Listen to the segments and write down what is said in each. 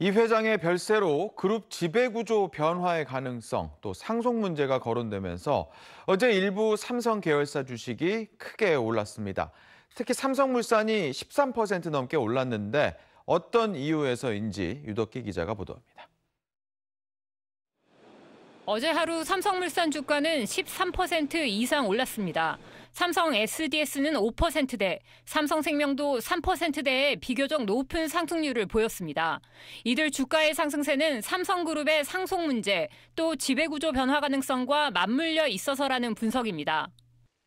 이 회장의 별세로 그룹 지배구조 변화의 가능성 또 상속 문제가 거론되면서 어제 일부 삼성 계열사 주식이 크게 올랐습니다. 특히 삼성물산이 13% 넘게 올랐는데 어떤 이유에서인지 유덕기 기자가 보도합니다. 어제 하루 삼성물산 주가는 13% 이상 올랐습니다. 삼성 SDS는 5%대, 삼성생명도 3%대의 비교적 높은 상승률을 보였습니다. 이들 주가의 상승세는 삼성그룹의 상속 문제, 또 지배구조 변화 가능성과 맞물려 있어서라는 분석입니다.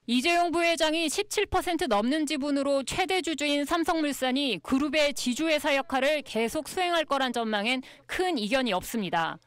이재용 부회장이 17% 넘는 지분으로 최대 주주인 삼성물산이 그룹의 지주회사 역할을 계속 수행할 거란 전망엔 큰 이견이 없습니다.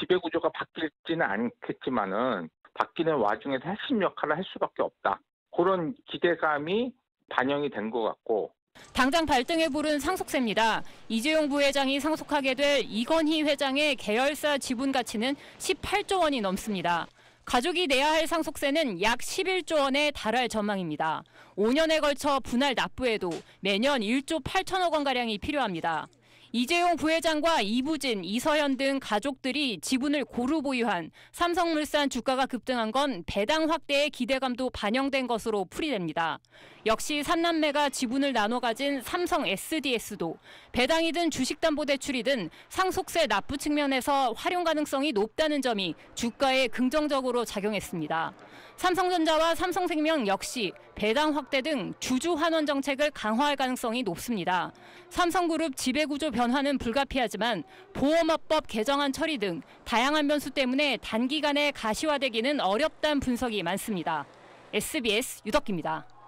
지배 구조가 바뀔지는 않겠지만은 바뀌는 와중에서 핵심 역할을 할 수밖에 없다. 그런 기대감이 반영이 된 것 같고 당장 발등에 부른 상속세입니다. 이재용 부회장이 상속하게 될 이건희 회장의 계열사 지분 가치는 18조 원이 넘습니다. 가족이 내야 할 상속세는 약 11조 원에 달할 전망입니다. 5년에 걸쳐 분할 납부에도 매년 1조 8천억 원가량이 필요합니다. 이재용 부회장과 이부진, 이서현 등 가족들이 지분을 고루 보유한 삼성물산 주가가 급등한 건 배당 확대의 기대감도 반영된 것으로 풀이됩니다. 역시 삼남매가 지분을 나눠 가진 삼성 SDS도 배당이든 주식담보대출이든 상속세 납부 측면에서 활용 가능성이 높다는 점이 주가에 긍정적으로 작용했습니다. 삼성전자와 삼성생명 역시 배당 확대 등 주주 환원 정책을 강화할 가능성이 높습니다. 삼성그룹 지배구조 변화는 불가피하지만 보험업법 개정안 처리 등 다양한 변수 때문에 단기간에 가시화되기는 어렵다는 분석이 많습니다. SBS 유덕기입니다.